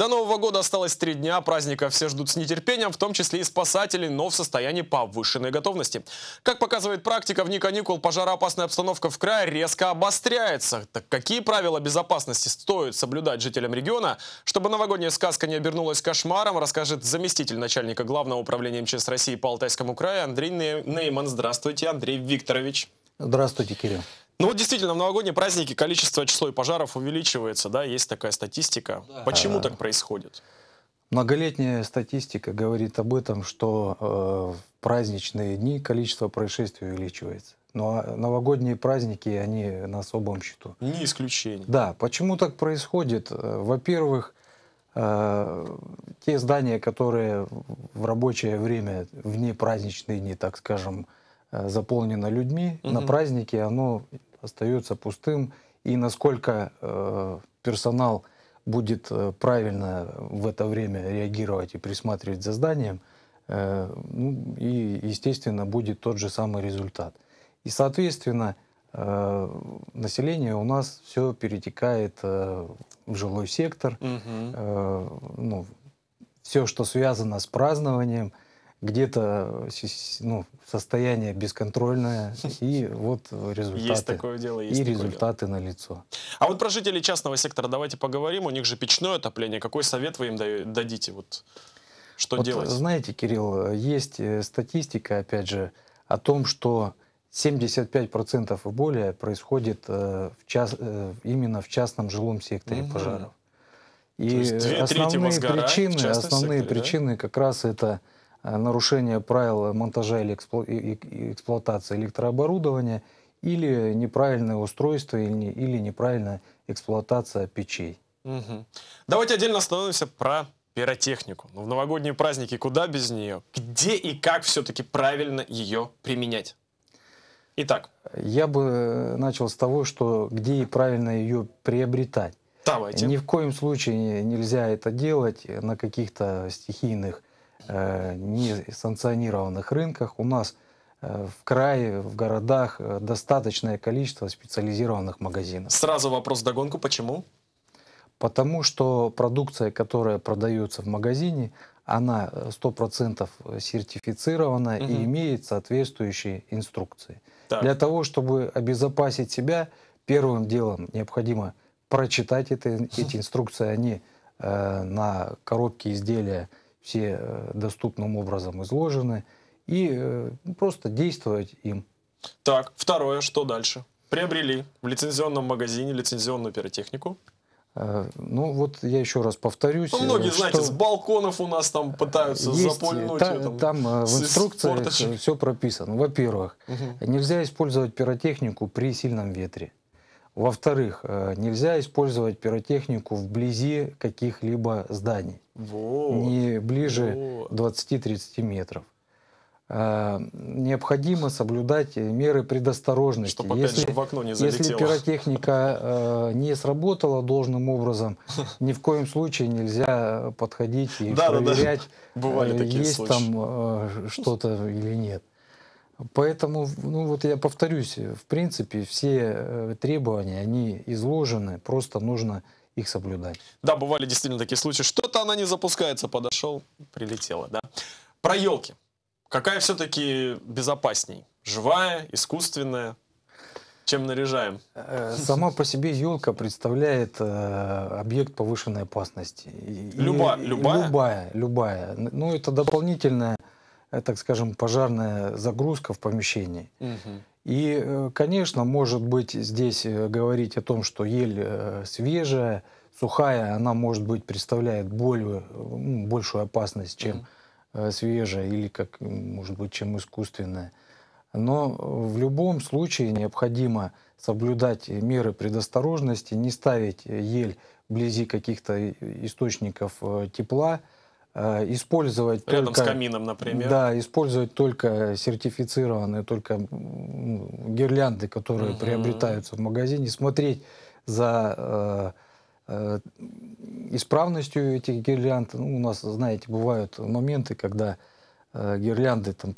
До Нового года осталось три дня, праздника все ждут с нетерпением, в том числе и спасатели, но в состоянии повышенной готовности. Как показывает практика, в дни каникул пожароопасная обстановка в крае резко обостряется. Так какие правила безопасности стоит соблюдать жителям региона? Чтобы новогодняя сказка не обернулась кошмаром, расскажет заместитель начальника Главного управления МЧС России по Алтайскому краю Андрей Нейман. Здравствуйте, Андрей Викторович. Здравствуйте, Кирилл. Ну вот действительно, в новогодние праздники количество число и пожаров увеличивается, да, есть такая статистика. Да. Почему а, так происходит? Многолетняя статистика говорит об этом, что э, в праздничные дни количество происшествий увеличивается. Но ну, а новогодние праздники, они на особом счету. Не исключение. Да, почему так происходит? Э, во-первых, э, те здания, которые в рабочее время, вне праздничные дни, так скажем, Э, заполнено людьми, угу. на празднике оно остается пустым. И насколько э, персонал будет э, правильно в это время реагировать и присматривать за зданием, э, ну, и, естественно, будет тот же самый результат. И, соответственно, э, население у нас все перетекает э, в жилой сектор, угу. э, ну, все, что связано с празднованием – где-то ну, состояние бесконтрольное, и вот результаты. Есть такое дело, есть И такое результаты дело. налицо. А вот про жителей частного сектора давайте поговорим. У них же печное отопление. Какой совет вы им дадите? Вот, что вот, делать? Знаете, Кирилл, есть э, статистика, опять же, о том, что 75% и более происходит э, в час, э, именно в частном жилом секторе угу. пожаров. И основные причины, основные секторе, причины как раз это Э, нарушение правил монтажа или эксплуатации электрооборудования или неправильное устройство или неправильная эксплуатация печей. Угу. Давайте отдельно остановимся про пиротехнику. Но ну, в новогодние праздники куда без нее? Где и как все-таки правильно ее применять? Итак. Я бы э, начал с того, что где и правильно ее приобретать. Давайте. Ни в коем случае нельзя это делать на каких-то стихийных Э, несанкционированных рынках. У нас э, в крае, в городах э, достаточное количество специализированных магазинов. Сразу вопрос догонку, почему? Потому что продукция, которая продается в магазине, она 100% сертифицирована угу. и имеет соответствующие инструкции. Так. Для того, чтобы обезопасить себя, первым делом необходимо прочитать эти эти инструкции, они э, на коробке изделия все э, доступным образом изложены, и э, ну, просто действовать им. Так, второе, что дальше? Приобрели в лицензионном магазине лицензионную пиротехнику. Э, ну вот я еще раз повторюсь. Ну, многие, что... знаете, с балконов у нас там пытаются есть, запульнуть. Та, там, там в инструкциях форточек. все прописано. Во-первых, угу. нельзя использовать пиротехнику при сильном ветре. Во-вторых, нельзя использовать пиротехнику вблизи каких-либо зданий вот, не ближе вот. 20-30 метров. Э, необходимо соблюдать меры предосторожности. Чтобы опять если, же в окно не Если пиротехника э, не сработала должным образом, ни в коем случае нельзя подходить и да, проверять, да, да. Бывали э, такие есть случаи. там э, что-то или нет. Поэтому, ну вот я повторюсь, в принципе, все э, требования, они изложены, просто нужно их соблюдать. Да, бывали действительно такие случаи. Что-то она не запускается, подошел, прилетела, да. Про елки. Какая все-таки безопасней? Живая, искусственная? Чем наряжаем? Э, сама по себе елка представляет э, объект повышенной опасности. Люба, любая? Любая, любая. Ну, это дополнительная Э, так скажем, пожарная загрузка в помещении. Угу. И, э, конечно, может быть, здесь э, говорить о том, что ель свежая, сухая, она, может быть, представляет более, большую опасность, чем угу. свежая или, как, может быть, чем искусственная. Но в любом случае необходимо соблюдать меры предосторожности, не ставить ель вблизи каких-то источников тепла, Э, использовать Рядом только, с камином, например. Да, использовать только сертифицированные, только гирлянды, которые угу. приобретаются в магазине, смотреть за э, э, исправностью этих гирлянд. Ну, у нас, знаете, бывают моменты, когда э, гирлянды, там,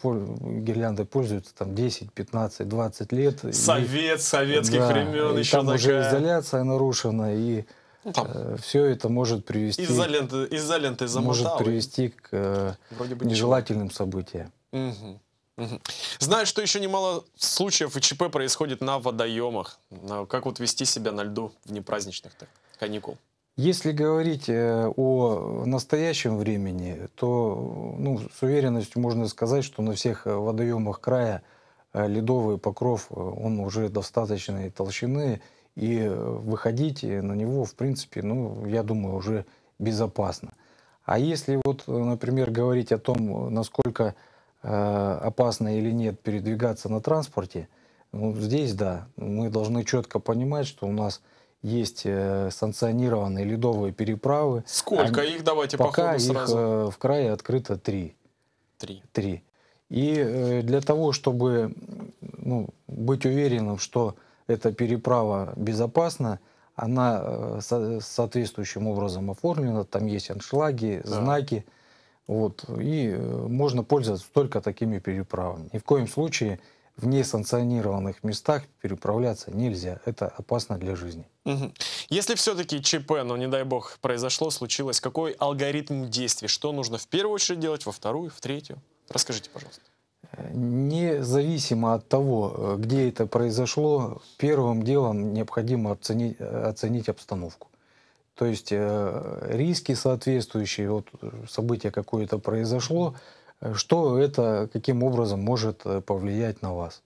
гирлянды пользуются там 10, 15, 20 лет. Совет, и, советских да, времен и еще там такая. уже изоляция нарушена, и там. Э, Все это может привести... Из-за ленты, из-за ленты Может привести к э, Вроде бы нежелательным ничего. событиям. Угу. Угу. Знаю, что еще немало случаев ИЧП происходит на водоемах. Как вот вести себя на льду в непраздничных так, каникул? Если говорить э, о настоящем времени, то ну, с уверенностью можно сказать, что на всех водоемах края ледовый покров, он уже достаточной толщины, и э, выходить на него, в принципе, ну, я думаю, уже безопасно. А если вот, э, например, говорить о том, насколько э, опасно или нет передвигаться на транспорте, ну, здесь да, мы должны четко понимать, что у нас есть э, санкционированные ледовые переправы. Сколько Они, их? Давайте пока по ходу сразу. их э, в крае открыто три. Три. Три. И э, для того, чтобы ну, быть уверенным, что эта переправа безопасна, она э, соответствующим образом оформлена, там есть аншлаги, да. знаки. Вот, и э, можно пользоваться только такими переправами. Ни в коем случае в несанкционированных местах переправляться нельзя. Это опасно для жизни. Если все-таки ЧП, но ну, не дай бог, произошло, случилось, какой алгоритм действий? Что нужно в первую очередь делать, во вторую, в третью? Расскажите, пожалуйста. Независимо от того, э, где это произошло, первым делом необходимо оценить, оценить обстановку. То есть э, риски соответствующие, вот э, событие какое-то произошло, э, что это, каким образом может повлиять на вас.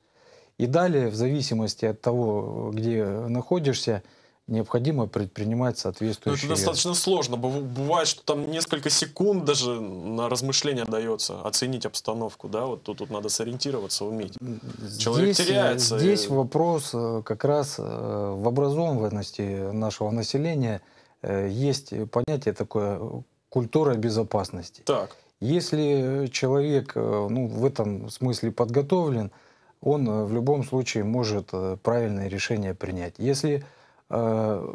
И далее, в зависимости от того, где находишься, необходимо предпринимать ну, соответствующие... Но это достаточно сложно. Бывает, что там несколько секунд даже на размышление дается, оценить обстановку, да, вот тут, тут надо сориентироваться, уметь. Здесь, Человек э, теряется. Э, здесь и... вопрос э, как раз в образованности нашего населения. Есть понятие такое культура безопасности. Так. Если человек ну, в этом смысле подготовлен, он в любом случае может правильное решение принять. Если Э,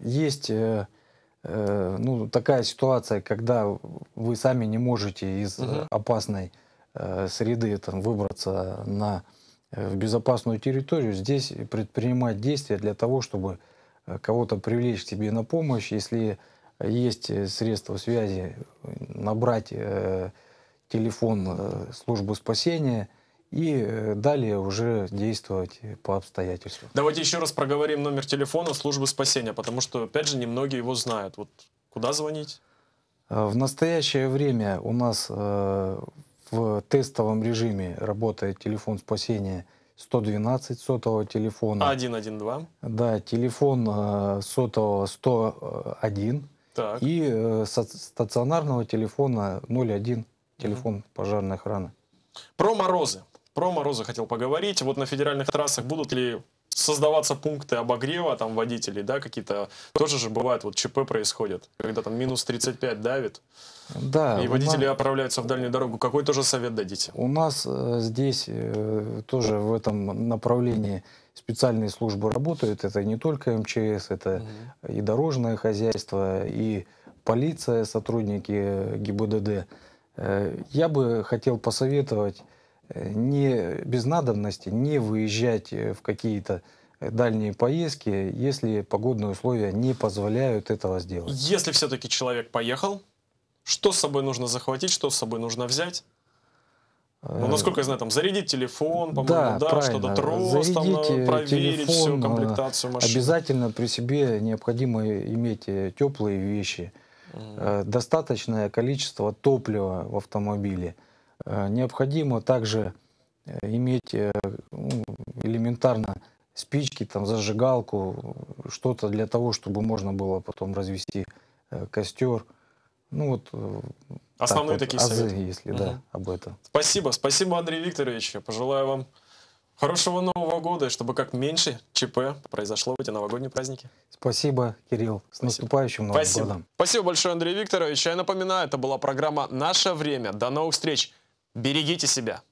есть э, э, ну, такая ситуация, когда вы сами не можете из угу. опасной среды там, выбраться на в безопасную территорию, здесь предпринимать действия для того, чтобы кого-то привлечь к себе на помощь, если есть средства связи, набрать э, телефон э, службы спасения – и э, далее уже действовать по обстоятельствам. Давайте еще раз проговорим номер телефона службы спасения, потому что, опять же, немногие его знают. Вот куда звонить? Э, в настоящее время у нас э, в тестовом режиме работает телефон спасения 112 сотового телефона. 112? Да, телефон сотового 101 так. и стационарного телефона 01, телефон угу. пожарной охраны. Про морозы. Про морозы хотел поговорить. Вот на федеральных трассах будут ли создаваться пункты обогрева там водителей, да, какие-то тоже же бывают, вот ЧП происходят, когда там минус 35 давит, да, и водители нас... отправляются в дальнюю дорогу. Какой тоже совет дадите? У нас э, здесь э, тоже в этом направлении специальные службы работают, это не только МЧС, это угу. и дорожное хозяйство, и полиция, сотрудники ГИБДД. Э, я бы хотел посоветовать не без надобности не выезжать э, в какие-то э, дальние поездки, если погодные условия не позволяют этого сделать. Если все-таки человек поехал, что с собой нужно захватить, что с собой нужно взять? Ну, э, насколько я знаю, там зарядить телефон, по-моему, да, да что-то трос, зарядить там, проверить телефон, всю комплектацию машины. Обязательно при себе необходимо иметь теплые вещи, mm. достаточное количество топлива в автомобиле. Mm Э, необходимо также э, иметь э, ну, элементарно спички, там, зажигалку, что-то для того, чтобы можно было потом развести костер. Ну вот. Основные так вот, такие азы, советы. если угу. да, об этом. Спасибо, спасибо, Андрей Викторович. Я пожелаю вам хорошего Нового года, и чтобы как меньше ЧП произошло в эти новогодние праздники. Спасибо, Кирилл. С спасибо. наступающим Новым спасибо. годом. Спасибо большое, Андрей Викторович. Я напоминаю, это была программа «Наше время». До новых встреч. Берегите себя.